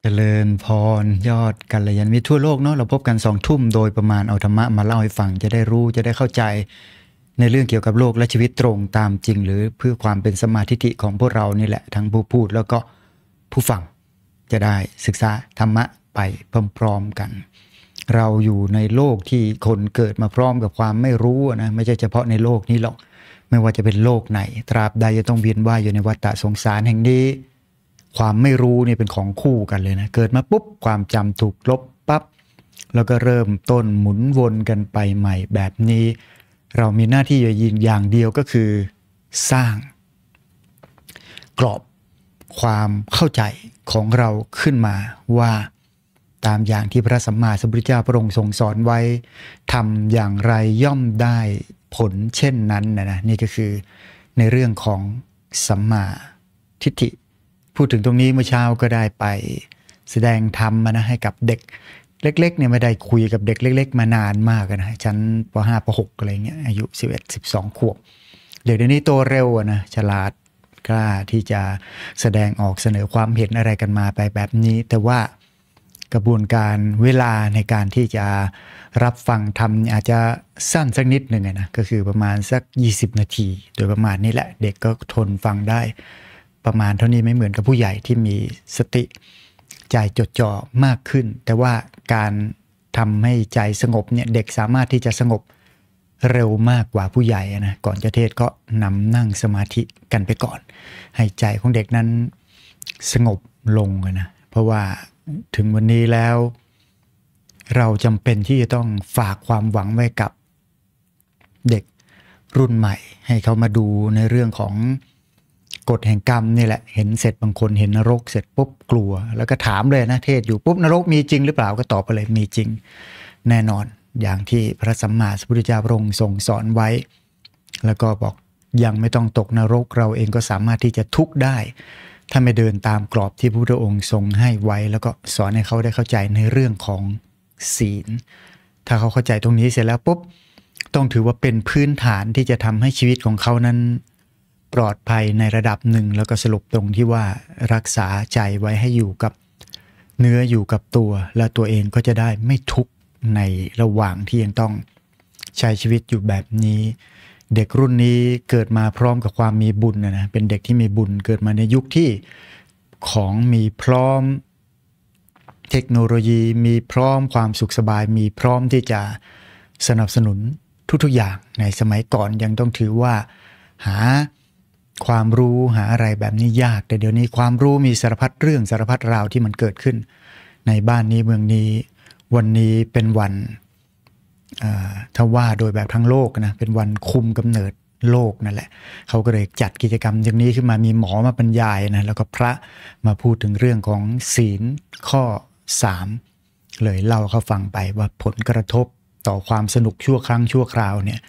จเจริญพรยอดกัลยาณมิตรทั่วโลกเนาะเราพบกันสองทุ่มโดยประมาณเอาธรรมะมาเล่าให้ฟัง จะได้รู้จะได้เข้าใจ ในเรื่องเกี่ยวกับโลกและชีวิตตรงตามจริงหรือเพื่อความเป็นสมาธิของพวกเรานี่แหละ ทั้งผู้พูดแล้วก็ผู้ฟัง จะได้ศึกษาธรรมะไปพร้อมๆ กัน เราอยู่ในโลกที่คนเกิดมาพร้อมกับความไม่รู้นะไม่ใช่เฉพาะในโลกนี้หรอกไม่ว่าจะเป็นโลกไหน ตราบใดจะต้องเวียนว่ายอยู่ในวัฏฏะสงสารแห่งนี้ความไม่รู้เนี่ยเป็นของคู่กันเลยนะ เกิดมาปุ๊บความจำถูกลบปับ๊บแล้วก็เริ่มต้นหมุนวนกันไปใหม่แบบนี้ เรามีหน้าที่จะยินอย่างเดียวก็คือสร้าง กรอบความเข้าใจของเราขึ้นมาว่าตามอย่างที่พระสัมมาสัมพุทธเจ้าพระองค์ทรงสอนไว้ทำอย่างไรย่อมได้ผลเช่นนั้นนะนะนี่ก็คือในเรื่องของสัมมาทิฏฐิพูดถึงตรงนี้เมื่อเช้าก็ได้ไปแสดงธรรมนะให้กับเด็กเล็กๆเนี่ยไม่ได้คุยกับเด็กเล็กๆมานานมากนะชั้นป .5 ป .6 อะไรเงี้ยอายุ 11 12 ขวบ เด็กเดี๋ยวนี้โตเร็วนะฉลาดกล้าที่จะแสดงออกเสนอความเห็นอะไรกันมาไปแบบนี้ แต่ว่ากระบวนการเวลาในการที่จะรับฟังทำอาจจะสั้นสักนิดหนึ่งนะก็คือประมาณสัก 20 นาที โดยประมาณนี้แหละ เด็กก็ทนฟังได้ประมาณเท่านี้ไม่เหมือนกับผู้ใหญ่ที่มีสติใจจดจ่อมากขึ้น แต่ว่าการทำให้ใจสงบเนี่ย เด็กสามารถที่จะสงบเร็วมากกว่าผู้ใหญ่นะก่อนจะเทศก็นำนั่งสมาธิกันไปก่อน ให้ใจของเด็กนั้นสงบลงนะเพราะว่าถึงวันนี้แล้ว เราจำเป็นที่จะต้องฝากความหวังไว้กับเด็กรุ่นใหม่ให้เขามาดูในเรื่องของกฎแห่งกรรมนี่แหละเห็นเสร็จบางคนเห็นนรกเสร็จปุ๊บกลัว แล้วก็ถามเลยนะเทศอยู่ ปุ๊บนรกมีจริงหรือเปล่าก็ตอบไปเลยมีจริงแน่นอนอย่างที่พระสัมมาสัมพุทธเจ้าพระองค์ทรงสอนไว้ แล้วก็บอกยังไม่ต้องตกนรกเราเองก็สามารถที่จะทุกข์ได้ ถ้าไม่เดินตามกรอบที่พระพุทธองค์ทรงให้ไว้ แล้วก็สอนให้เขาได้เข้าใจในเรื่องของศีล ถ้าเขาเข้าใจตรงนี้เสร็จแล้วปุ๊บต้องถือว่าเป็นพื้นฐานที่จะทำให้ชีวิตของเขานั้นปลอดภัยในระดับหนึ่ง แล้วก็สรุปตรงที่ว่ารักษาใจไว้ให้อยู่กับเนื้ออยู่กับตัว และตัวเองก็จะได้ไม่ทุกข์ในระหว่างที่ยังต้องใช้ชีวิตอยู่แบบนี้ เด็กรุ่นนี้เกิดมาพร้อมกับความมีบุญนะนะเป็นเด็กที่มีบุญเกิดมาในยุคที่ของมีพร้อม เทคโนโลยีมีพร้อมความสุขสบายมีพร้อมที่จะสนับสนุนทุกๆ อย่างในสมัยก่อนยังต้องถือว่า หาความรู้หาอะไรแบบนี้ยากแต่เดี๋ยวนี้ความรู้มีสารพัดเรื่องสารพัดราวที่มันเกิดขึ้นในบ้านนี้เมืองนี้วันนี้เป็นวันถ้าว่าโดยแบบทั้งโลกนะเป็นวันคุมกำเนิดโลกนั่นแหละเขาก็เลยจัดกิจกรรมอย่างนี้ขึ้นมามีหมอมาบรรยายนะแล้วก็พระมาพูดถึงเรื่องของศีลข้อ 3 เลยเล่าเขาฟังไปว่าผลกระทบต่อความสนุกชั่วครั้งชั่วคราวเนี่ย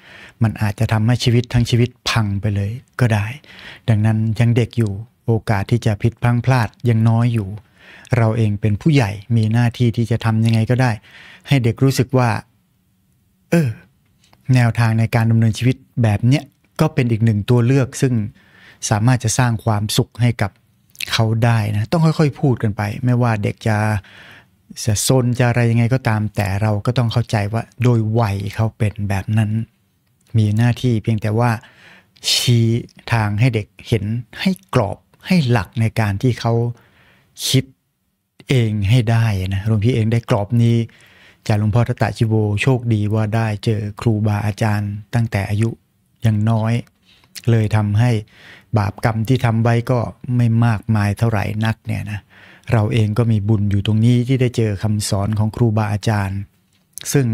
มันอาจจะทำให้ชีวิตทั้งชีวิตพังไปเลยก็ได้ ดังนั้นยังเด็กอยู่โอกาสที่จะผิดพังพลาดยังน้อยอยู่ เราเองเป็นผู้ใหญ่มีหน้าที่ที่จะทำยังไงก็ได้ ให้เด็กรู้สึกว่าเออแนวทางในการดำเนินชีวิตแบบเนี้ยก็เป็นอีกหนึ่งตัวเลือกซึ่งสามารถจะสร้างความสุขให้กับเขาได้นะต้องค่อยๆ พูดกันไปไม่ว่าเด็กจะจะซนจะอะไรยังไงก็ตามแต่เราก็ต้องเข้าใจว่าโดยวัยเขาเป็นแบบนั้น มีหน้าที่เพียงแต่ว่าชี้ทางให้เด็กเห็นให้กรอบให้หลักในการที่เขาคิด เองให้ได้นะหลวงพี่เองได้กรอบนี้จากหลวงพ่อทตะชิโบโชคดีว่าได้เจอครูบาอาจารย์ ตั้งแต่อายุยังน้อย เลยทำให้บาปกรรมที่ทำไว้ก็ไม่มากมายเท่าไหร่นักเนี่ยนะเราเองก็มีบุญอยู่ตรงนี้ที่ได้เจอคำสอนของครูบาอาจารย์ ซึ่ง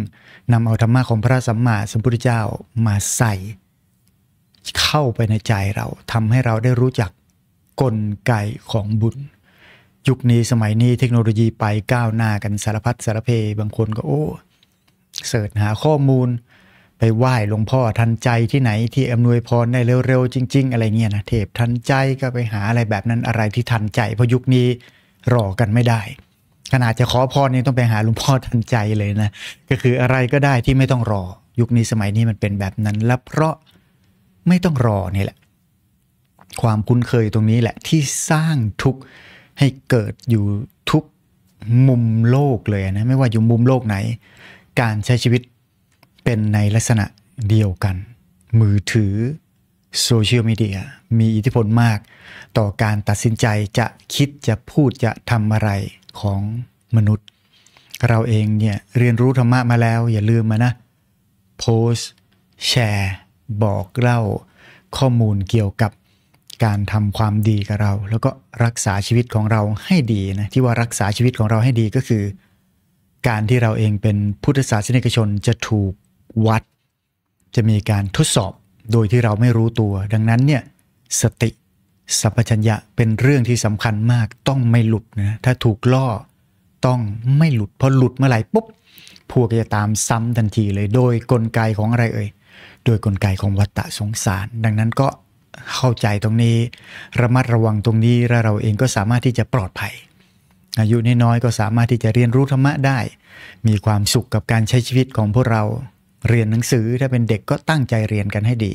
นำเอาธรรมะของพระสัมมาสัมพุทธเจ้ามาใส่ เข้าไปในใจเราทำให้เราได้รู้จักกลไกของบุญ ยุคนี้สมัยนี้เทคโนโลยีไปก้าวหน้ากันสารพัดสารเพ บางคนก็โอ้เสิร์ชหาข้อมูลไปไหว้หลวงพ่อทันใจที่ไหนที่อำนวยพรได้เร็ว ๆ จริง ๆ อะไรเงี้ยนะเทพทันใจก็ไปหาอะไรแบบนั้นอะไรที่ทันใจเพราะยุคนี้รอกันไม่ได้ ขนาดจะขอพรนี่ต้องไปหาหลวงพ่อทันใจเลยนะก็คืออะไรก็ได้ที่ไม่ต้องรอ ยุคนี้สมัยนี้มันเป็นแบบนั้นแล้วเพราะไม่ต้องรอนี่แหละ ความคุ้นเคยตรงนี้แหละที่สร้างทุกข์ให้เกิดอยู่ทุกมุมโลกเลยนะไม่ว่าอยู่มุมโลกไหน การใช้ชีวิตเป็นในลักษณะเดียวกัน มือถือโซเชียลมีเดียมีอิทธิพลมาก ต่อการตัดสินใจจะคิดจะพูดจะทำอะไรของมนุษย์ เราเองเนี่ยเรียนรู้ธรรมะมาแล้วอย่าลืมมานะโพสแชร์บอกเล่าข้อมูลเกี่ยวกับการทำความดีกับเรา แล้วก็รักษาชีวิตของเราให้ดีนะ ที่ว่ารักษาชีวิตของเราให้ดีก็คือ การที่เราเองเป็นพุทธศาสนิกชนจะถูกวัดจะมีการทดสอบโดยที่เราไม่รู้ตัวดังนั้นเนี่ยสติ สัพพัญญะเป็นเรื่องที่สำคัญมากต้องไม่หลุดนะถ้าถูกล่อต้องไม่หลุดพอหลุดเมื่อไหร่ปุ๊บ พวกจะตามซ้ำทันทีเลย โดยกลไกของอะไรเอ่ยโดยกลไกของวัตฏะสงสาร ดังนั้นก็เข้าใจตรงนี้ ระมัดระวังตรงนี้ แล้วเราเองก็สามารถที่จะปลอดภัย อายุน้อยก็สามารถที่จะเรียนรู้ธรรมะได้ มีความสุขกับการใช้ชีวิตของพวกเราเรียนหนังสือถ้าเป็นเด็กก็ตั้งใจเรียนกันให้ดี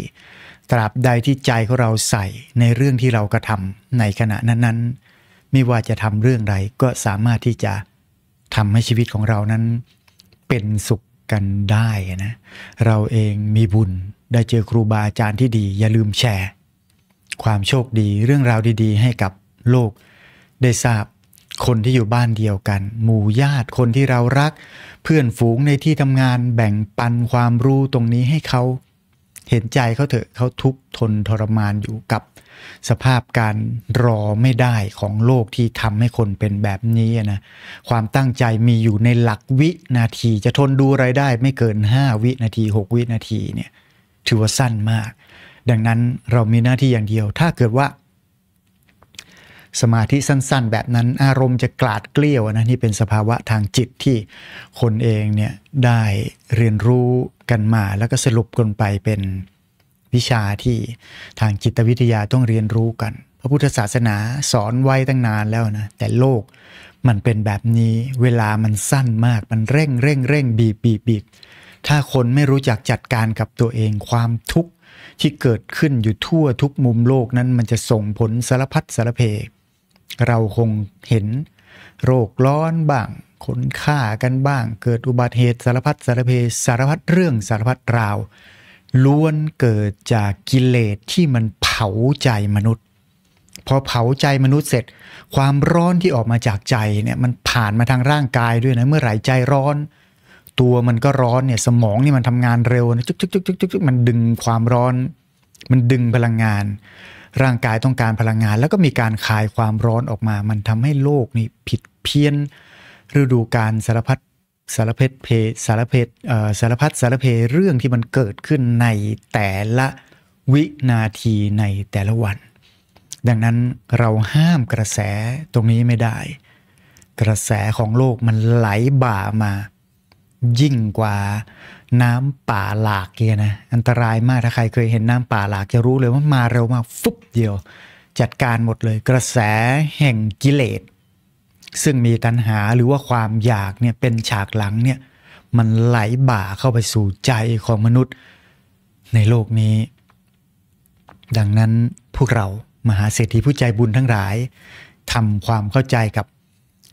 ตราบใดที่ใจของเราใส่ในเรื่องที่เรากระทำในขณะนั้นๆ ไม่ว่าจะทำเรื่องใดก็สามารถที่จะทำให้ชีวิตของเรานั้น เป็นสุขกันได้นะเราเองมีบุญได้เจอครูบาอาจารย์ที่ดี อย่าลืมแชร์ ความโชคดีเรื่องราวดี ๆให้กับโลกได้ทราบคนที่อยู่บ้านเดียวกัน หมู่ญาติคนที่เรารัก เพื่อนฝูงในที่ทำงานแบ่งปันความรู้ตรงนี้ให้เขาเห็นใจเขาเถอะเขาทุกทนทรมานอยู่กับ สภาพการรอไม่ได้ของโลกที่ทำให้คนเป็นแบบนี้นะความตั้งใจมีอยู่ในหลักวินาทีจะทนดูไรายได้ไม่เกิน 5 วินาที 6 วินาทีเนี่ยถือว่าสั้นมาก ดังนั้นเรามีหน้าที่อย่างเดียวถ้าเกิดว่าสมาธิสั้น ๆ แบบนั้นอารมณ์จะกลาดเกลี้ยวนะนี่เป็นสภาวะทางจิตที่คนเองเนี่ยได้เรียนรู้กันมาแล้วก็สรุปกันไปเป็นวิชาที่ทางจิตวิทยาต้องเรียนรู้กัน พระพุทธศาสนาสอนไว้ตั้งนานแล้วนะแต่โลกมันเป็นแบบนี้เวลามันสั้นมาก มันเร่งเร่งเร่งบีบบีบบีบถ้าคนไม่รู้จักจัดการกับตัวเองความทุกข์ที่เกิดขึ้นอยู่ทั่วทุกมุมโลกนั้นมันจะส่งผลสารพัดสารเพเราคงเห็นโรคร้อนบ้างคนฆ่ากันบ้าง เกิดอุบัติเหตุสารพัดสารเพสารพัดเรื่อง สารพัดราวล้วนเกิดจากกิเลสที่มันเผาใจมนุษย์พอเผาใจมนุษย์เสร็จ ความร้อนที่ออกมาจากใจเนี่ยมันผ่านมาทางร่างกายด้วยนะ เมื่อไหร่ใจร้อน ตัวมันก็ร้อนเนี่ยสมองนี่มันทำงานเร็วนะจุ๊กจุ๊กจุ๊กจุ๊กมันดึงความร้อน มันดึงพลังงานร่างกายต้องการพลังงานแล้วก็มีการคายความร้อนออกมา มันทำให้โลกนี่ผิดเพี้ยน ฤดูการสารพัดสารเพศเพสารเพศสารพัดสารเพเรื่องที่มันเกิดขึ้นในแต่ละวินาทีในแต่ละวัน ดังนั้นเราห้ามกระแสตรงนี้ไม่ได้ กระแสของโลกมันไหลบ่ามายิ่งกว่าน้ำป่าหลากเนี่ยนะ อันตรายมากถ้าใครเคยเห็นน้ำป่าหลากจะรู้เลยว่ามาเร็วมากฟุบเดียว จัดการหมดเลยกระแสแห่งกิเลส ซึ่งมีตัณหาหรือว่าความอยากเนี่ยเป็นฉากหลังเนี่ย มันไหลบ่าเข้าไปสู่ใจของมนุษย์ในโลกนี้ ดังนั้นพวกเรามหาเศรษฐีผู้ใจบุญทั้งหลายทำความเข้าใจกับ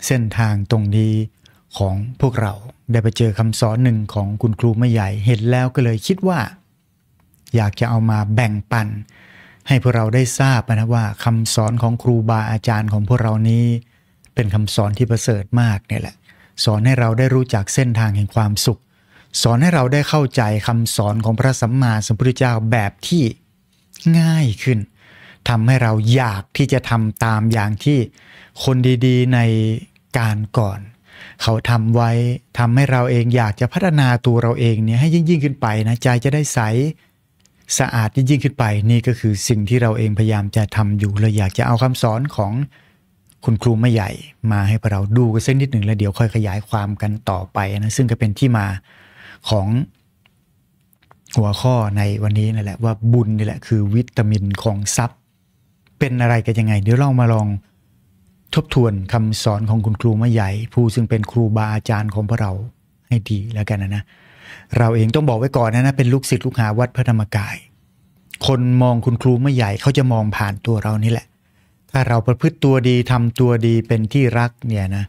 เส้นทางตรงนี้ของพวกเราได้ไปเจอคำสอนหนึ่งของคุณครูไม่ใหญ่ เห็นแล้วก็เลยคิดว่า อยากจะเอามาแบ่งปัน ให้พวกเราได้ทราบนะว่าคำสอนของครูบาอาจารย์ของพวกเรานี้ เป็นคำสอนที่ประเสริฐมากเนี่ยแหละ สอนให้เราได้รู้จักเส้นทางแห่งความสุข สอนให้เราได้เข้าใจคำสอนของพระสัมมาสัมพุทธเจ้าแบบที่ง่ายขึ้นทำให้เราอยากที่จะทำตามอย่างที่คนดีๆในการก่อนเขาทำไว้ทำให้เราเองอยากจะพัฒนาตัวเราเองเนี่ยให้ยิ่งยิ่งขึ้นไปนะใจจะได้ใสสะอาดยิ่งยิ่งขึ้นไป นี่ก็คือสิ่งที่เราเองพยายามจะทำอยู่เราอยากจะเอาคำสอนของคุณครูไม่ใหญ่ มาให้เราดูกันสักนิดหนึ่งแล้วเดี๋ยวค่อยขยายความกันต่อไปนะซึ่งก็เป็นที่มาของ หัวข้อในวันนี้นั่นแหละว่าบุญนี่แหละคือวิตามินของทรัพย์ เป็นอะไรกันยังไงเดี๋ยวลองมาลองทบทวนคำสอนของคุณครูมาใหญ่ผู้ซึ่งเป็นครูบาอาจารย์ของพวกเราให้ดีแล้วกันนะนะเราเองต้องบอกไว้ก่อนนะนะเป็นลูกศิษย์ลูกหาวัดพระธรรมกาย คนมองคุณครูมาใหญ่เขาจะมองผ่านตัวเรานี่แหละ ถ้าเราประพฤติตัวดีทำตัวดีเป็นที่รักเนี่ยนะ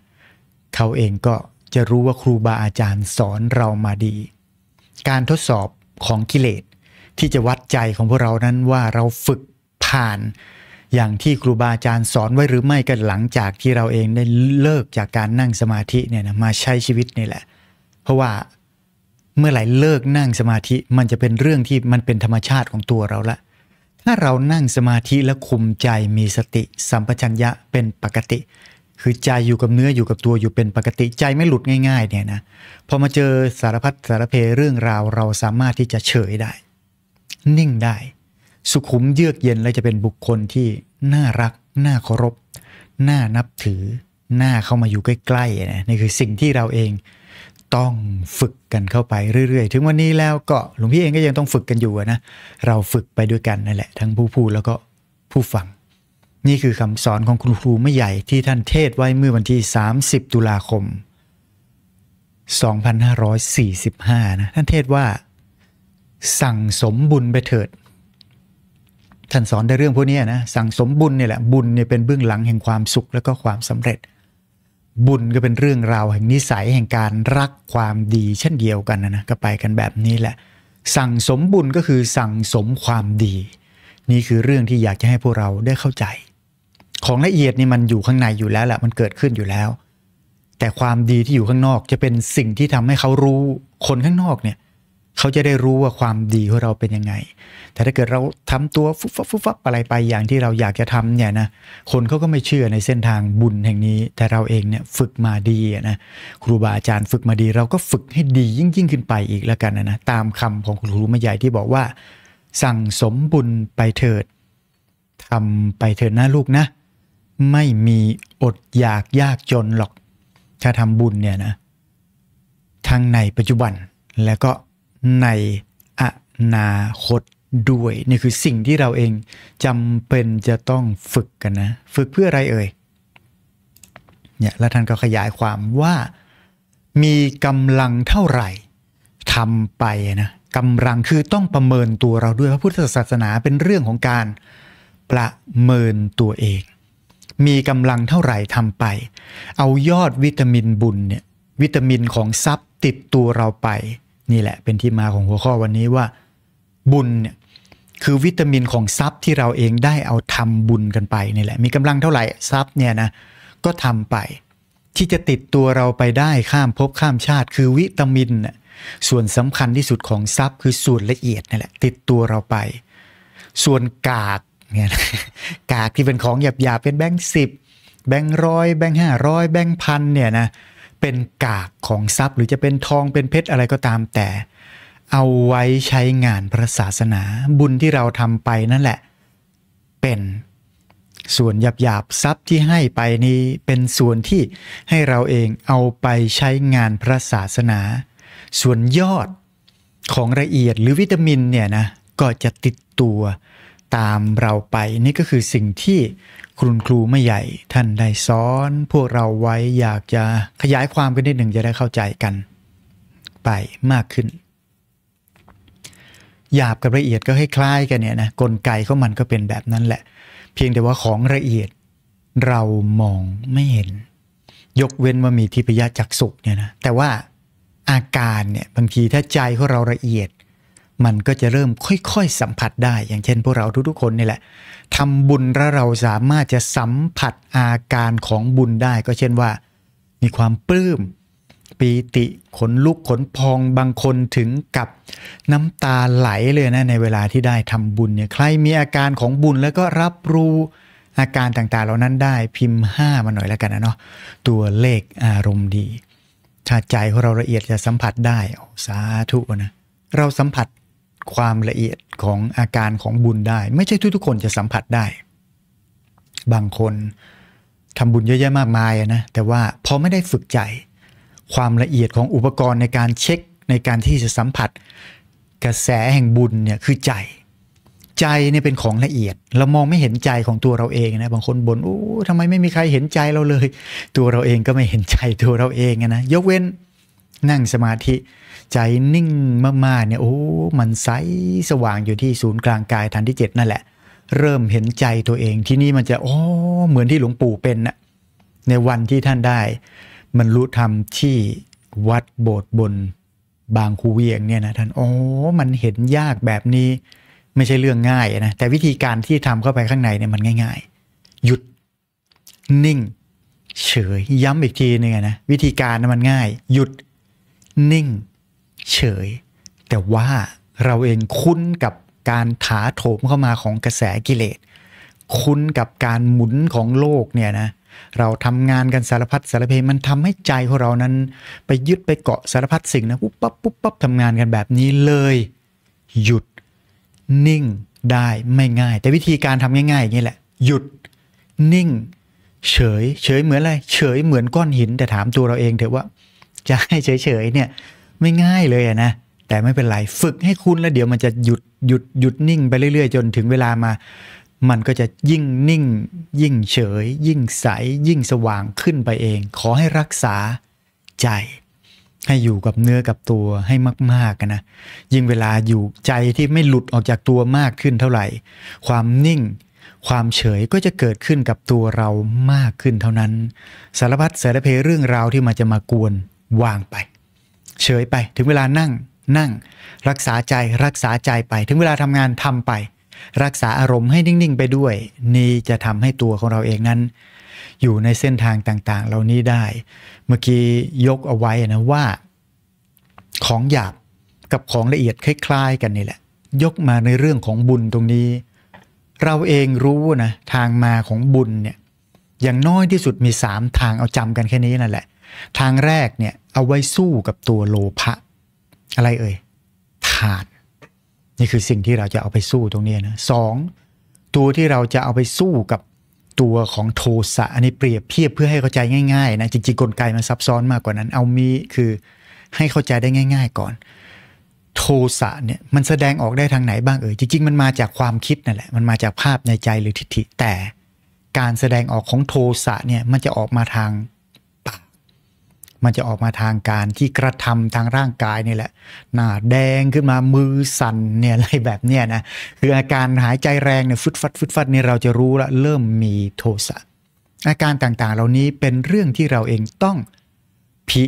เขาเองก็จะรู้ว่าครูบาอาจารย์สอนเรามาดี การทดสอบของกิเลสที่จะวัดใจของพวกเรานั้นว่าเราฝึกผ่านอย่างที่ครูบาอาจารย์สอนไว้หรือไม่กันหลังจากที่เราเองได้เลิกจากการนั่งสมาธิเนี่ยนะมาใช้ชีวิตนี่แหละ เพราะว่าเมื่อไหร่เลิกนั่งสมาธิมันจะเป็นเรื่องที่มันเป็นธรรมชาติของตัวเราละถ้าเรานั่งสมาธิและคุมใจมีสติ สัมปชัญญะเป็นปกติ คือใจอยู่กับเนื้ออยู่กับตัวอยู่เป็นปกติ ใจไม่หลุดง่ายๆ เนี่ยนะพอมาเจอสารพัดสารเพเรื่องราวเราสามารถที่จะเฉยได้ นิ่งได้สุขุมเยือกเย็นและจะเป็นบุคคลที่น่ารัก น่าเคารพน่านับถือ น่าเข้ามาอยู่ใกล้ๆนะนี่คือสิ่งที่เราเองต้องฝึกกันเข้าไปเรื่อย ๆ ถึงวันนี้แล้วก็หลวงพี่เองก็ยังต้องฝึกกันอยู่นะเราฝึกไปด้วยกันนั่นแหละทั้งผู้พูดแล้วก็ผู้ฟัง นี่คือคำสอนของคุณครูไม่ใหญ่ที่ท่านเทศไว้เมื่อวันที่ 30 ตุลาคม 2545 นะ ท่านเทศว่าสั่งสมบุญไปเถิดท่านสอนได้เรื่องพวกนี้นะสั่งสมบุญเนี่ยแหละบุญเนี่ยเป็นเบื้องหลังแห่งความสุขและก็ความสำเร็จ บุญก็เป็นเรื่องราวแห่งนิสัยแห่งการรักความดีเช่นเดียวกันนะนะก็ไปกันแบบนี้แหละ สั่งสมบุญก็คือสั่งสมความดี นี่คือเรื่องที่อยากจะให้พวกเราได้เข้าใจ ของละเอียดนี่มันอยู่ข้างในอยู่แล้วแหละมันเกิดขึ้นอยู่แล้ว แต่ความดีที่อยู่ข้างนอก จะเป็นสิ่งที่ทำให้เขารู้คนข้างนอกเนี่ยเขาจะได้รู้ว่าความดีของเราเป็นยังไง แต่ถ้าเกิดเราทำตัวฟุบฟับฟุบฟับอะไรไปอย่างที่เราอยากจะทำเนี่ยนะ คนเขาก็ไม่เชื่อในเส้นทางบุญแห่งนี้ แต่เราเองเนี่ยฝึกมาดีนะครูบาอาจารย์ฝึกมาดีเราก็ฝึกให้ดียิ่งยิ่งขึ้นไปอีกแล้วกันนะ ตามคำของครูมาใหญ่ที่บอกว่า สั่งสมบุญไปเถิดทำไปเถิดนะาลูกนะ ไม่มีอดอยากยากจนหรอก ถ้าทำบุญเนี่ยนะทั้งในปัจจุบันและก็ในอนาคตด้วย นี่คือสิ่งที่เราเองจำเป็นจะต้องฝึกกันนะ ฝึกเพื่ออะไรเอ่ยเนี่ยแล้วท่านก็ขยายความว่ามีกำลังเท่าไหร่ทำไปนะกำลังคือต้องประเมินตัวเราด้วยพระพุทธศาสนาเป็นเรื่องของการประเมินตัวเอง มีกำลังเท่าไหร่ทำไป เอายอดวิตามินบุญเนี่ยวิตามินของทรัพย์ติดตัวเราไปนี่แหละ เป็นที่มาของหัวข้อวันนี้ว่า บุญเนี่ยคือวิตามินของทรัพย์ที่เราเองได้เอาทำบุญกันไปนี่แหละมีกำลังเท่าไหร่ทรัพย์เนี่ยนะก็ทำไป ที่จะติดตัวเราไปได้ข้ามภพข้ามชาติคือวิตามินน่ส่วนสำคัญที่สุดของทรัพย์คือส่วนละเอียดนี่แหละติดตัวเราไป ส่วนกากเนี่ยกากที่เป็นของหยาบๆเป็นแบงค์สิบแบงค์ร้อยแบงค์ห้าร้อยแบงค์พันเนี่ยนะเป็นกากของทรัพย์หรือจะเป็นทองเป็นเพชรอะไรก็ตามแต่ เอาไว้ใช้งานพระศาสนาบุญที่เราทำไปนั่นแหละ เป็นส่วนหยาบหยาบทรัพย์ที่ให้ไปนี้ เป็นส่วนที่ให้เราเองเอาไปใช้งานพระศาสนา ส่วนยอดของละเอียดหรือวิตามินเนี่ยนะก็จะติดตัวตามเราไปนี่ก็คือสิ่งที่คุณครูไม่ใหญ่ ท่านได้สอน พวกเราไว้อยากจะขยายความกันนิดหนึ่งจะได้เข้าใจกันไปมากขึ้นหยาบกับละเอียดก็คล้ายๆกันเนี่ยนะกลไกของมันก็เป็นแบบนั้นแหละ เพียงแต่ว่าของละเอียดเรามองไม่เห็น ยกเว้นว่ามีทิพยจักษุเนี่ยนะแต่ว่าอาการเนี่ยบางทีถ้าใจของเราละเอียดมันก็จะเริ่มค่อยๆสัมผัสได้ อย่างเช่น พวกเราทุกๆคนนี่แหละทำบุญแล้วเราสามารถจะสัมผัสอาการของบุญได้ ก็เช่นว่า มีความปลื้มปีติขนลุกขนพองบางคนถึงกับน้ำตาไหลเลยนะในเวลาที่ได้ทำบุญเนี่ยใครมีอาการของบุญแล้วก็รับรู้อาการต่างๆ เหล่านั้นได้พิมพ์ 5 มาหน่อยแล้วกันนะเนาะตัวเลขอารมณ์ดีถ้าใจของเราละเอียดจะสัมผัสได้สาธุนะเราสัมผัสความละเอียดของอาการของบุญได้ ไม่ใช่ทุกๆคนจะสัมผัสได้ บางคนทำบุญเยอะแยะมากมายนะแต่ว่าพอไม่ได้ฝึกใจความละเอียดของอุปกรณ์ในการเช็คในการที่จะสัมผัสกระแสแห่งบุญเนี่ยคือใจ ใจเนี่ยเป็นของละเอียด เรามองไม่เห็นใจของตัวเราเองนะบางคนบน่นโอ้ทำไมไม่มีใครเห็นใจ เราเลย ตัวเราเองก็ไม่เห็นใจตัวเราเองนะยกเว้นนั่งสมาธิใจนิ่งมากๆเนี่ยโอ้ มันใสสว่างอยู่ที่ศูนย์กลางกายฐานที่เจ็ดนั่นแหละ เริ่มเห็นใจตัวเองที่นี่มันจะโอ้เหมือนที่หลวงปู่เป็นนะในวันที่ท่านได้ มันรู้ธรรมที่วัดโบสถ์บนบางคูเวียงเนี่ยนะท่านโอ้ มันเห็นยากแบบนี้ ไม่ใช่เรื่องง่ายนะแต่วิธีการที่ทำเข้าไปข้างในเนี่ยมันง่าย ๆ หยุดนิ่ง เฉยย้ำอีกทีนึงนะวิธีการมันง่ายหยุดนิ่งเฉย แต่ว่าเราเองคุ้นกับการถาโถมเข้ามาของกระแสกิเลสคุ้นกับการหมุนของโลกเนี่ยนะเราทำงานกันสารพัดสารเพมันทำให้ใจของเรานั้น ไปยึดไปเกาะสารพัดสิ่งนะปุ๊บปั๊บปุ๊บปั๊บทำงานกันแบบนี้เลยหยุดนิ่งได้ไม่ง่าย แต่วิธีการทำง่ายๆอย่างนี้แหละหยุดนิ่ง เฉยเฉยเหมือนอะไรเฉยเหมือนก้อนหินแต่ถามตัวเราเองเถอะว่าจะให้เฉยๆเนี่ย ไม่ง่ายเลยนะ แต่ไม่เป็นไรฝึกให้คุณแล้วเดี๋ยวมันจะหยุดหยุดหยุดนิ่งไปเรื่อย ๆ จนถึงเวลามา มันก็จะยิ่งนิ่ง ยิ่งเฉย ยิ่งใสยิ่งสว่างขึ้นไปเอง ขอให้รักษาใจ ให้อยู่กับเนื้อกับตัวให้มากๆนะ ยิ่งเวลาอยู่ใจที่ไม่หลุดออกจากตัวมากขึ้นเท่าไหร่ ความนิ่ง ความเฉยก็จะเกิดขึ้นกับตัวเรามากขึ้นเท่านั้น สารพัดสารเพเรื่องราวที่มันจะมากวนวางไปเฉยไปถึงเวลานั่ง นั่งรักษาใจรักษาใจไปถึงเวลาทำงานทำไป รักษาอารมณ์ให้นิ่งๆ ไปด้วย นี่จะทำให้ตัวของเราเองนั้น อยู่ในเส้นทางต่างๆ เหล่านี้ได้ เมื่อกี้ยกเอาไว้นะว่า ของหยาบกับของละเอียดคล้ายๆ กันนี่แหละ ยกมาในเรื่องของบุญตรงนี้ เราเองรู้นะทางมาของบุญเนี่ยอย่างน้อยที่สุดมี 3 ทางเอาจำกันแค่นี้นั่นแหละทางแรกเนี่ยเอาไว้สู้กับตัวโลภะอะไรเอ่ยฐานนี่คือสิ่งที่เราจะเอาไปสู้ตรงนี้นะสองตัวที่เราจะเอาไปสู้กับตัวของโทสะอันนี้เปรียบเทียบเพื่อให้เข้าใจง่ายๆนะจริงๆกลไกมันซับซ้อนมากกว่านั้น เอามีคือให้เข้าใจได้ง่ายๆก่อน โทสะเนี่ยมันแสดงออกได้ทางไหนบ้างเอ่ยจริงๆมันมาจากความคิดนั่นแหละมันมาจากภาพในใจหรือทิฏฐิ แต่การแสดงออกของโทสะเนี่ยมันจะออกมาทางมันจะออกมาทางการที่กระทำทางร่างกายนี่แหละหน้าแดงขึ้นมามือสั่นเนี่ยอะไรแบบเนี้ยนะคืออาการหายใจแรงเนี่ยฟึดฟัดฟึดฟัดนี่เราจะรู้ละเริ่มมีโทสะอาการต่างๆเหล่านี้เป็นเรื่องที่เราเองต้องพิ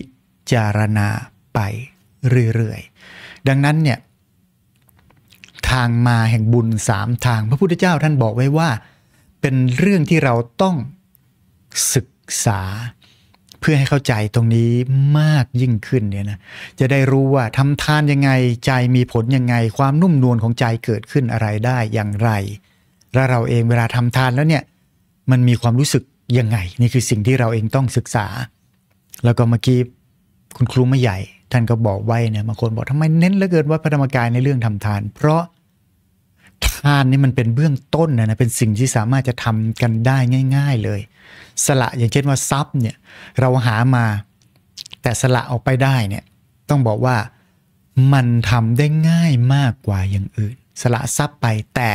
จารณาไปเรื่อยๆ ดังนั้นเนี่ยทางมาแห่งบุญสามทางพระพุทธเจ้า ท่านบอกไว้ว่าเป็นเรื่องที่เราต้องศึกษาเพื่อให้เข้าใจตรงนี้มากยิ่งขึ้นเนี่ยนะจะได้รู้ว่าทำทานยังไง ใจมีผลยังไง ความนุ่มนวลของใจเกิดขึ้นอะไรได้อย่างไร และเราเองเวลาทำทานแล้วเนี่ยมันมีความรู้สึกยังไง นี่คือสิ่งที่เราเองต้องศึกษา แล้วก็เมื่อกี้ คุณครูไม่ใหญ่ ท่านก็บอกไว้เนี่ยบางคนบอกทำไมเน้นเหลือเกินว่าพระธรรมกายในเรื่องทำทาน เพราะทานนี่มันเป็นเบื้องต้นนะนะเป็นสิ่งที่สามารถจะทำกันได้ง่าย ๆ เลยสละอย่างเช่นว่าทรัพย์เนี่ย เราหามาแต่สละออกไปได้เนี่ยต้องบอกว่ามันทำได้ง่ายมากกว่าอย่างอื่น สละทรัพย์ไปแต่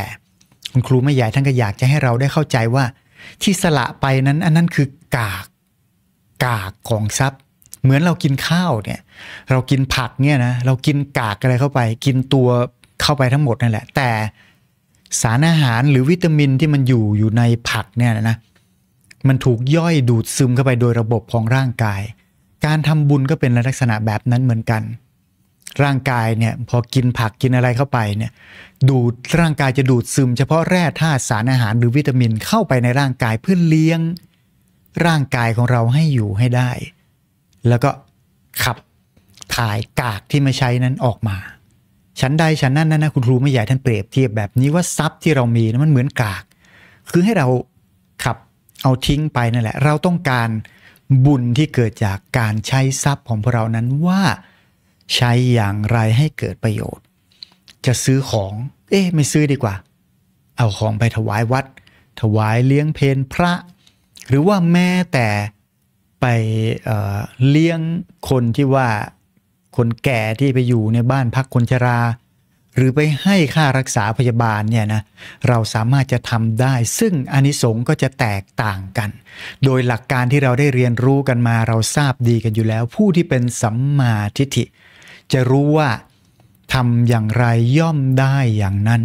คุณครูไม่ใหญ่ท่านก็อยากจะให้เราได้เข้าใจว่าที่สละไปนั้นอันนั้นคือกากกากของทรัพย์เหมือนเรากินข้าวเนี่ยเรากินผักเนี่ยนะเรากินกากอะไรเข้าไป กินตัวเข้าไปทั้งหมดนั่นแหละ แต่สารอาหารหรือวิตามินที่มันอยู่อยู่ในผักเนี่ยนะมันถูกย่อยดูดซึมเข้าไปโดยระบบของร่างกาย การทำบุญก็เป็นลักษณะแบบนั้นเหมือนกัน ร่างกายเนี่ยพอกินผักกินอะไรเข้าไปเนี่ยดูดร่างกายจะดูดซึมเฉพาะแร่ธาตุสารอาหารหรือวิตามินเข้าไปในร่างกายเพื่อเลี้ยง ร่างกายของเราให้อยู่ให้ได้ แล้วก็ขับถ่ายกากที่ไม่ใช้นั้นออกมาชั้นใดชั้นนั้นนะคุณครูไม่ใหญ่ท่านเปรียบเทียบแบบนี้ว่าทรัพย์ที่เรามีนะมันเหมือนกาก คือให้เราขับเอาทิ้งไปนั่นแหละ เราต้องการบุญที่เกิดจากการใช้ทรัพย์ของพวกเรานั้นว่าใช้อย่างไรให้เกิดประโยชน์ จะซื้อของเอ๊ะ ไม่ซื้อดีกว่า เอาของไปถวายวัด ถวายเลี้ยงเพนพระ หรือว่าแม่แต่ไปเเลี้ยงคนที่ว่าคนแก่ที่ไปอยู่ในบ้านพักคนชรา หรือไปให้ค่ารักษาพยาบาลเนี่ยนะเราสามารถจะทำได้ ซึ่งอนิสงส์ก็จะแตกต่างกัน โดยหลักการที่เราได้เรียนรู้กันมาเราทราบดีกันอยู่แล้ว ผู้ที่เป็นสัมมาทิฏฐิ จะรู้ว่าทำอย่างไรย่อมได้อย่างนั้น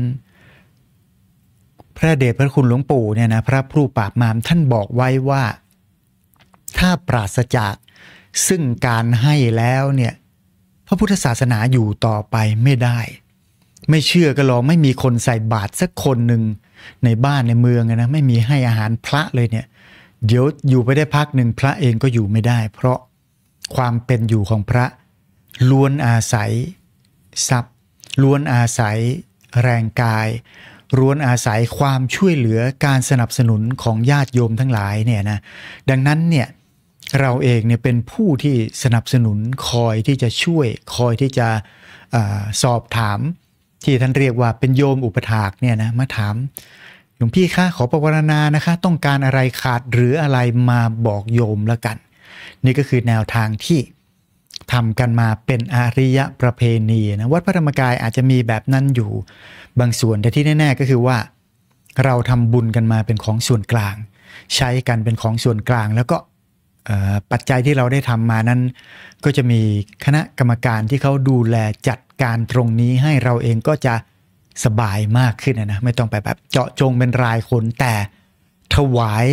พระเดชพระคุณหลวงปู่เนี่ยนะพระผู้ปราบมามท่านบอกไว้ว่า ถ้าปราศจากซึ่งการให้แล้วเนี่ยพระพุทธศาสนาอยู่ต่อไปไม่ได้ ไม่เชื่อก็ลองไม่มีคนใส่บาตรสักคนหนึ่งในบ้านในเมืองนะไม่มีให้อาหารพระเลยเนี่ยเดี๋ยวอยู่ไปได้พักหนึ่งพระเองก็อยู่ไม่ได้ เพราะความเป็นอยู่ของพระ ล้วนอาศัยทรัพย์ล้วนอาศัยแรงกาย ล้วนอาศัยความช่วยเหลือการสนับสนุนของญาติโยมทั้งหลายเนี่ยนะดังนั้นเนี่ยเราเองเนี่ยเป็นผู้ที่สนับสนุนคอยที่จะช่วยคอยที่จะอสอบถาม ที่ท่านเรียกว่าเป็นโยมอุปถากเนี่ยนะมาถาม หลวงพี่คะขอประวรณานะคะต้องการอะไรขาดหรืออะไรมาบอกโยมแล้วกัน นี่ก็คือแนวทางที่ทำกันมาเป็นอาริยะประเพณีนะวัดพระธรรมกายอาจจะมีแบบนั้นอยู่บางส่วน แต่ที่แน่ ๆ ก็คือว่าเราทำบุญกันมาเป็นของส่วนกลาง ใช้กันเป็นของส่วนกลางแล้วก็ปัจจัยที่เราได้ทำมานั้นก็จะมีคณะกรรมการที่เขาดูแลจัดการตรงนี้ให้เราเองก็จะสบายมากขึ้นนะไม่ต้องไปแบบเจาะจงเป็นรายคนแต่ถวาย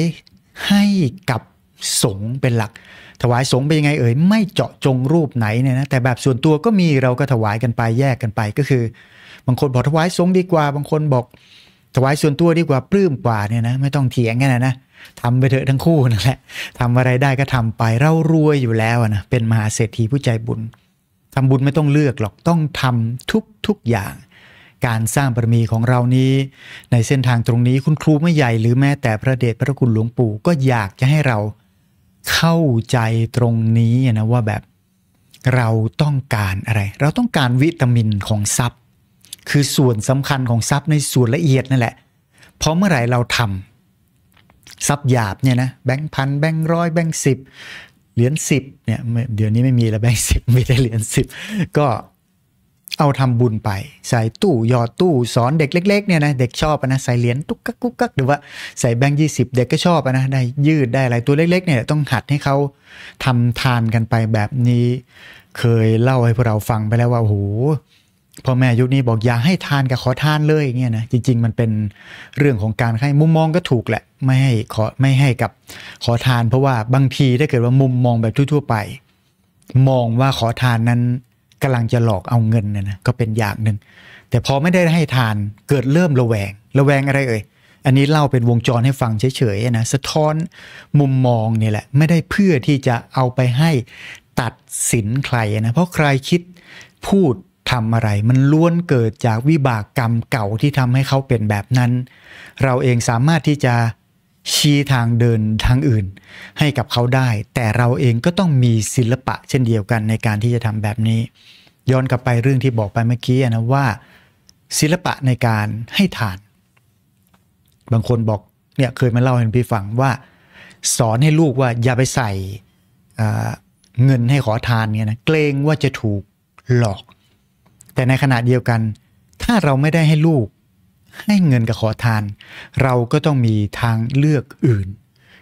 ให้กับสงฆ์เป็นหลัก ถวายสงฆ์เป็นยังไงเอ่ยไม่เจาะจงรูปไหนเนี่ยนะแต่แบบส่วนตัวก็มีเราก็ถวายกันไปแยกกันไป ก็คือบางคนบอกถวายสงฆ์ดีกว่าบางคนบอก ถวายส่วนตัวดีกว่าปลื้มกว่าเนี่ยนะไม่ต้องเถียงกันนะนะทำไปเถอะทั้งคู่นั่นแหละ ทำอะไรได้ก็ทำไปเรารวยอยู่แล้วนะเป็นมหาเศรษฐีผู้ใจบุญ ทำบุญไม่ต้องเลือกหรอก ต้องทำทุกทุกอย่าง การสร้างบารมีของเรานี้ ในเส้นทางตรงนี้คุณครูไม่ใหญ่หรือแม้แต่พระเดชพระคุณหลวงปู่ ก็อยากจะให้เราเข้าใจตรงนี้นะว่าแบบเราต้องการอะไร เราต้องการวิตามินของทรัพย์ คือส่วนสำคัญของทรัพย์ในส่วนละเอียดนั่นแหละเพราะเมื่อไหร่เราทำทรัพย์หยาบเนี่ยนะแบงค์พันแบงค์ร้อยแบงค์สิบเหรียญสิบเนี่ยเดี๋ยวนี้ไม่มีแล้วแบงค์สิบมีแต่เหรียญสิบก็เอาทำบุญไป ใส่ตู้หยอดตู้สอนเด็กเล็กๆเนี่ยนะเด็กชอบนะใส่เหรียญตุ๊กกักกุ๊กกักหรือว่าใส่แบงค์ยี่สิบเด็กก็ชอบนะได้ยืดได้อะไรตัวเล็ก ๆ เนี่ย ต้องหัดให้เขาทำทานกันไปแบบนี้ เคยเล่าให้พวกเราฟังไปแล้วว่าโอ้โหพ่อแม่ยุคนี้บอกอย่าให้ทานกับขอทานเลยเงี้ยนะจริงๆมันเป็นเรื่องของการให้มุมมองก็ถูกแหละไม่ให้ขอไม่ให้กับขอทานเพราะว่าบางทีถ้าเกิดว่ามุมมองแบบทั่วๆไป มองว่าขอทานนั้นกำลังจะหลอกเอาเงินเนี่ยนะก็เป็นอย่างหนึ่งแต่พอไม่ได้ให้ทานเกิดเริ่มระแวง ระแวงอะไรเอ่ยอันนี้เล่าเป็นวงจรให้ฟังเฉยๆนะสะท้อนมุมมองเนี่ยแหละไม่ได้เพื่อที่จะเอาไปให้ตัดสินใครนะเพราะใครคิดพูดทำอะไร มันล้วนเกิดจากวิบากกรรมเก่าที่ทำให้เขาเป็นแบบนั้น เราเองสามารถที่จะชี้ทางเดินทางอื่นให้กับเขาได้ แต่เราเองก็ต้องมีศิลปะเช่นเดียวกันในการที่จะทำแบบนี้ ย้อนกลับไปเรื่องที่บอกไปเมื่อกี้นะว่าศิลปะในการให้ทาน บางคนบอกเนี่ยเคยมาเล่าให้พี่ฟังว่า สอนให้ลูกว่าอย่าไปใส่เงินให้ขอทานเนี่ยนะเกรงว่าจะถูกหลอกแต่ในขณะเดียวกัน ถ้าเราไม่ได้ให้ลูก ให้เงินกับขอทาน เราก็ต้องมีทางเลือกอื่น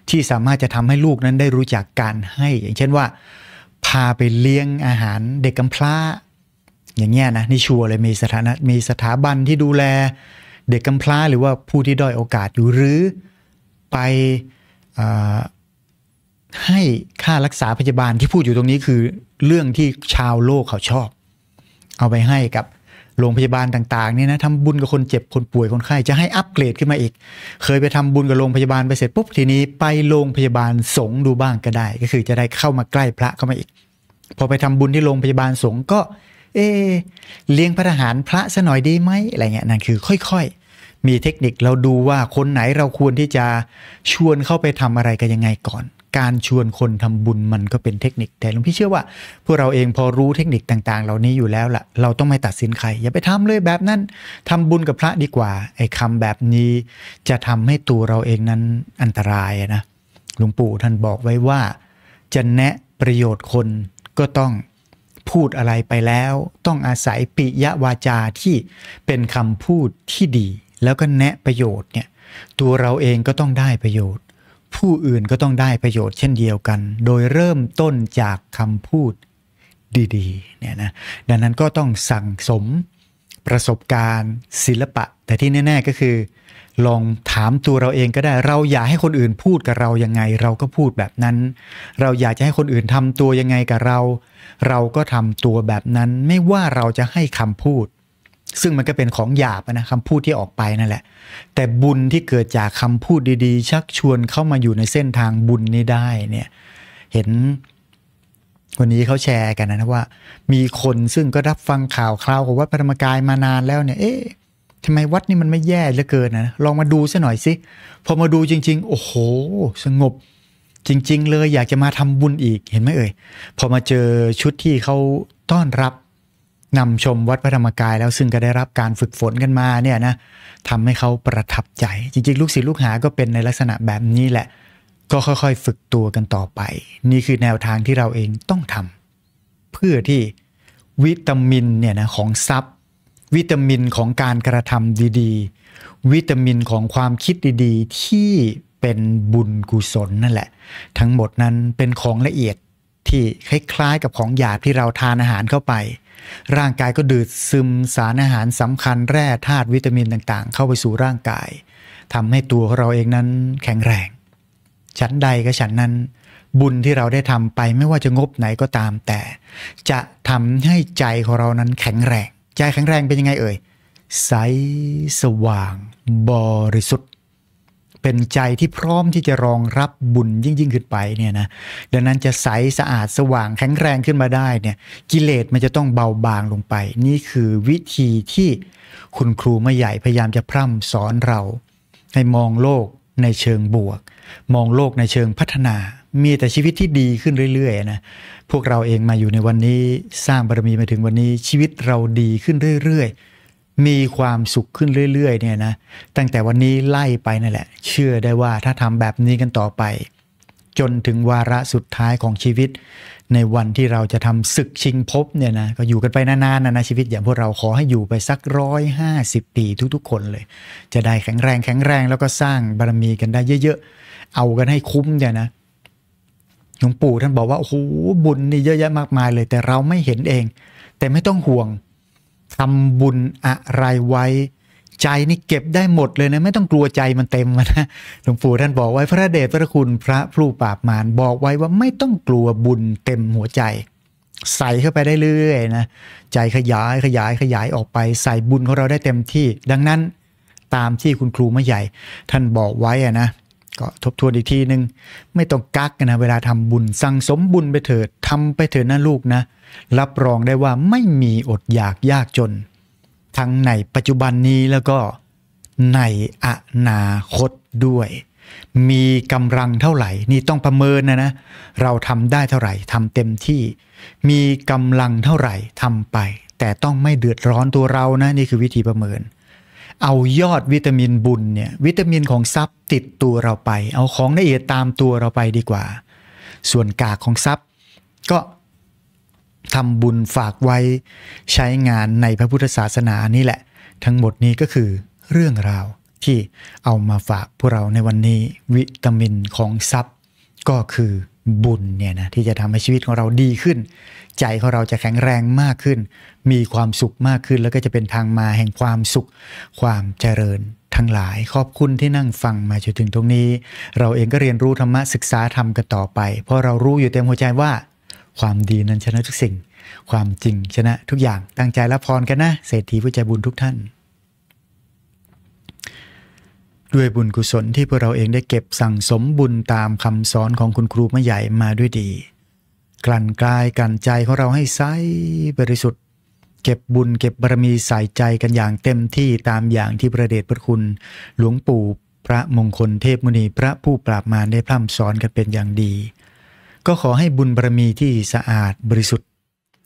ที่สามารถจะทำให้ลูกนั้นได้รู้จักการให้อย่างเช่นว่า พาไปเลี้ยงอาหารเด็กกำพร้า อย่างเงี้ยนะนี่ชัวร์เลยมีสถานะมีสถาบันที่ดูแลเด็กกำพร้าหรือว่าผู้ที่ด้อยโอกาสอยู่หรือไปให้ค่ารักษาพยาบาลที่พูดอยู่ตรงนี้คือเรื่องที่ชาวโลกเขาชอบเอาไปให้กับโรงพยาบาลต่างๆเนี่ยนะทำบุญกับคนเจ็บ คนป่วยคนไข้จะให้อัปเกรดขึ้นมาอีก เคยไปทำบุญกับโรงพยาบาลไปเสร็จปุ๊บ ทีนี้ไปโรงพยาบาลสงดูบ้างก็ได้ ก็คือจะได้เข้ามาใกล้พระ เข้ามาอีกพอไปทำบุญที่โรงพยาบาลสงก็เอเลี้ยงพระทหารพระซะหน่อยดีไหมอะไรเงี้ยนั่นคือ ค่อยๆ มีเทคนิคเราดูว่าคนไหนเราควรที่จะชวนเข้าไปทำอะไรกันยังไงก่อนการชวนคนทำบุญมันก็เป็นเทคนิค แต่หลวงพี่เชื่อว่า พวกเราเองพอรู้เทคนิคต่าง ๆ เหล่านี้อยู่แล้วละ่ะ เราต้องไม่ตัดสินใคร อย่าไปทำเลยแบบนั้นทำบุญกับพระดีกว่า ไอ้คาแบบนี้ จะทำให้ตัวเราเองนั้นอันตรายนะ หลวงปู่ท่านบอกไว้ว่าจะแนะประโยชน์คนก็ต้องพูดอะไรไปแล้ว ต้องอาศัยปิยวาจาที่เป็นคำพูดที่ดี แล้วก็แนะประโยชน์เนี่ยตัวเราเองก็ต้องได้ประโยชน์ผู้อื่นก็ต้องได้ประโยชน์เช่นเดียวกัน โดยเริ่มต้นจากคำพูดดีๆเนี่ยนะดังนั้นก็ต้องสั่งสมประสบการณ์ศิลปะ แต่ที่แน่ๆก็คือ ลองถามตัวเราเองก็ได้เราอยากให้คนอื่นพูดกับเรายังไง เราก็พูดแบบนั้น เราอยากจะให้คนอื่นทำตัวยังไงกับเรา เราก็ทำตัวแบบนั้นไม่ว่าเราจะให้คำพูดซึ่งมันก็เป็นของหยาบนะคำพูดที่ออกไปนั่นแหละ แต่บุญที่เกิดจากคำพูดดีๆ ชักชวนเข้ามาอยู่ในเส้นทางบุญนี้ได้เนี่ยเห็นวันนี้เขาแชร์กันนะว่า มีคนซึ่งก็รับฟังข่าวคราวของวัดพระธรรมกายมานานแล้วเนี่ย เอ๊ะทำไมวัดนี่มันไม่แย่เหลือเกินนะลองมาดูซะหน่อยสิ พอมาดูจริง ๆ โอ้โห สงบ จริง ๆ เลยอยากจะมาทำบุญอีกเห็นไหมเอ่ยพอมาเจอชุดที่เขาต้อนรับนำชมวัดพระธรรมกายแล้วซึ่งก็ได้รับการฝึกฝนกันมาเนี่ยนะทำให้เขาประทับใจจริงๆ ลูกศิษย์ลูกหาก็เป็นในลักษณะแบบนี้แหละ ก็ค่อยๆ ฝึกตัวกันต่อไป นี่คือแนวทางที่เราเองต้องทำเพื่อที่วิตามินเนี่ยนะของทรัพย์ วิตามินของการกระทำดีๆ วิตามินของความคิดดีๆที่เป็นบุญกุศลนั่นแหละ ทั้งหมดนั้นเป็นของละเอียดที่คล้ายๆกับของหยาบที่เราทานอาหารเข้าไปร่างกายก็ดืดซึมสารอาหารสำคัญ แร่ธาตุวิตามินต่างๆ เข้าไปสู่ร่างกายทำให้ตัวเราเองนั้นแข็งแรงชั้นใดก็ชั้นนั้น บุญที่เราได้ทำไปไม่ว่าจะงบไหนก็ตามแต่ จะทำให้ใจของเรานั้นแข็งแรงใจแข็งแรงเป็นยังไงเอ่ยใสสว่าง บริสุทธิ์เป็นใจที่พร้อมที่จะรองรับบุญยิ่งยิ่งขึ้นไปเนี่ยนะดังนั้นจะใสสะอาดสว่างแข็งแรงขึ้นมาได้เนี่ยกิเลสมันจะต้องเบาบางลงไป นี่คือวิธีที่คุณครูมาใหญ่พยายามจะพร่ำสอนเรา ให้มองโลกในเชิงบวก มองโลกในเชิงพัฒนา มีแต่ชีวิตที่ดีขึ้นเรื่อยๆนะพวกเราเองมาอยู่ในวันนี้สร้างบารมีมาถึงวันนี้ชีวิตเราดีขึ้นเรื่อยๆมีความสุขขึ้นเรื่อย ๆ เนี่ยนะ ตั้งแต่วันนี้ไล่ไปนั่นแหละ เชื่อได้ว่าถ้าทำแบบนี้กันต่อไป จนถึงวาระสุดท้ายของชีวิต ในวันที่เราจะทำศึกชิงพบเนี่ยนะ ก็อยู่กันไปนานๆนะนะชีวิตอย่างพวกเรา ขอให้อยู่ไปสักร้อยห้าสิบปีทุกๆ คนเลย จะได้แข็งแรงแข็งแรงแล้วก็สร้างบารมีกันได้เยอะ ๆ เอากันให้คุ้มเนี่ยนะหลวงปู่ท่านบอกว่าโอ้โหบุญนี่เยอะแยะมากมายเลย แต่เราไม่เห็นเอง แต่ไม่ต้องห่วงทำบุญอะไรไว้ใจนี่เก็บได้หมดเลยนะไม่ต้องกลัวใจมันเต็มนะหลวงปู่ท่านบอกไว้พระเดชพระคุณพระผู้ปราบมารบอกไว้ว่าไม่ต้องกลัวบุญเต็มหัวใจ ใส่เข้าไปได้เรื่อยนะใจขยายขยายขยายออกไปใส่บุญของเราได้เต็มที่ ดังนั้นตามที่คุณครูมาใหญ่ท่านบอกไว้นะ ก็ทบทวนอีกทีหนึ่งไม่ต้องกักนะเวลาทำบุญสั่งสมบุญไปเถิดทำไปเถิดนะลูกนะรับรองได้ว่าไม่มีอดอยากยากจน ทั้งในปัจจุบันนี้แล้วก็ ในอนาคตด้วย มีกำลังเท่าไหร่นี่ต้องประเมินนะนะเราทำได้เท่าไหร่ทำเต็มที่ มีกำลังเท่าไหร่ทำไป แต่ต้องไม่เดือดร้อนตัวเรานะ นี่คือวิธีประเมิน เอายอดวิตามินบุญเนี่ย วิตามินของทรัพย์ติดตัวเราไป เอาของละเอียดตามตัวเราไปดีกว่า ส่วนกากของทรัพย์ก็ทำบุญฝากไว้ใช้งานในพระพุทธศาสนานี่แหละ ทั้งหมดนี้ก็คือเรื่องราวที่เอามาฝากพวกเราในวันนี้วิตามินของทรัพย์ ก็คือบุญเนี่ยนะที่จะทำให้ชีวิตของเราดีขึ้น ใจของเราจะแข็งแรงมากขึ้น มีความสุขมากขึ้นแล้วก็จะเป็นทางมาแห่งความสุข ความเจริญทั้งหลาย ขอบคุณที่นั่งฟังมาจนถึงตรงนี้ เราเองก็เรียนรู้ธรรมะศึกษาธรรมกันต่อไป เพราะเรารู้อยู่เต็มหัวใจว่าความดีนั้นชนะทุกสิ่ง ความจริงชนะ ทุกอย่างตั้งใจรับพรกันนะเศรษฐีผู้ใจบุญทุกท่าน ด้วยบุญกุศลที่พวกเราเองได้เก็บสั่งสมบุญตามคำสอนของคุณครูแม่ใหญ่มาด้วยดี กลั่นกายกลั่นใจของเราให้ใสบริสุทธิ์ เก็บบุญเก็บบารมีใส่ใจกันอย่างเต็มที่ตามอย่างที่พระเดชพระคุณหลวงปู่พระมงคลเทพมุนีพระผู้ปราบมารได้พร่ำสอนกันเป็นอย่างดีก็ขอให้บุญบารมีที่สะอาดบริสุทธิ์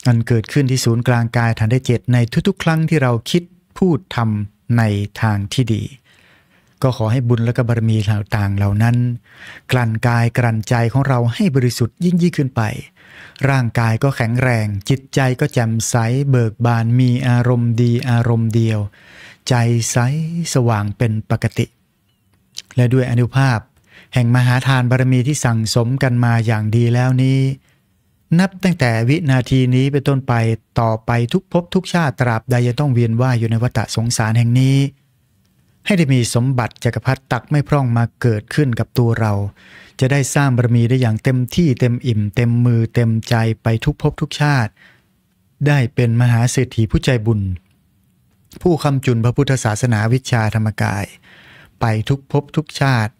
อันเกิดขึ้นที่ศูนย์กลางกายฐานได้เจ็ดในทุกๆ ครั้งที่เราคิดพูดทำในทางที่ดี ก็ขอให้บุญและก็บารมีต่างเหล่านั้น กลั่นกายกลั่นใจของเราให้บริสุทธิ์ยิ่งยิ่งขึ้นไป ร่างกายก็แข็งแรง จิตใจก็แจ่มใสเบิกบานมีอารมณ์ดีอารมณ์เดียว ใจใสสว่างเป็นปกติ และด้วยอนุภาพแห่งมหาทานบารมีที่สั่งสมกันมาอย่างดีแล้วนี้ นับตั้งแต่วินาทีนี้ไปต้นไปต่อไปทุกภพทุกชาติตราบใดยังต้องเวียนว่ายอยู่ในวัฏสงสารแห่งนี้ ให้ได้มีสมบัติจักรพรรดิตักไม่พร่องมาเกิดขึ้นกับตัวเรา จะได้สร้างบารมีได้อย่างเต็มที่เต็มอิ่ม เต็มมือเต็มใจไปทุกภพทุกชาติ ได้เป็นมหาเศรษฐีผู้ใจบุญ ผู้คำจุนพระพุทธศาสนาวิชาธรรมกายไปทุกภพทุกชาติ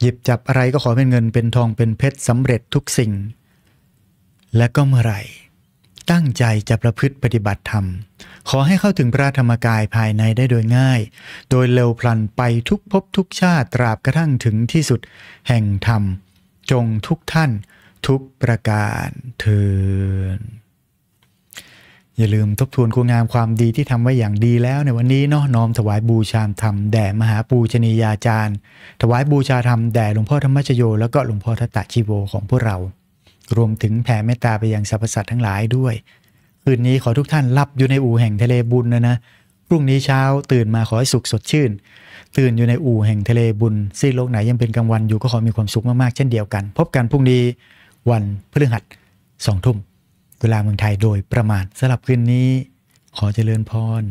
หยิบจับอะไรก็ขอเป็นเงินเป็นทองเป็นเพชรสำเร็จทุกสิ่ง และก็เมื่อไหร่ตั้งใจจะประพฤติปฏิบัติธรรม ขอให้เข้าถึงพระธรรมกายภายในได้โดยง่าย โดยเร็วพลันไปทุกภพทุกชาติ ตราบกระทั่งถึงที่สุด แห่งธรรม จงทุกท่าน ทุกประการเทิอย่าลืมทบทวนคุณงามความดีที่ทำไว้อย่างดีแล้วในวันนี้เนาะน้อมถวายบูชาธรรมแด่มหาปูชนียาจารย์ ถวายบูชาธรรมแด่หลวงพ่อธรรมชโย แล้วก็หลวงพ่อทัตตะชีโวของพวกเรา รวมถึงแผ่เมตตาไปยังสรรพสัตว์ทั้งหลายด้วยคืนนี้ขอทุกท่านหลับอยู่ในอู่แห่งทะเลบุญนะนะพรุ่งนี้เช้าตื่นมาขอให้สุขสดชื่น ตื่นอยู่ในอู่แห่งทะเลบุญซีโลกไหนยังเป็นกลางวันอยู่ก็ขอมีความสุขมากๆเช่นเดียวกัน พบกันพรุ่งนี้วันพฤหัสสองทุ่มเวลาเมืองไทยโดยประมาณสำหรับคืนนี้ ขอเจริญพร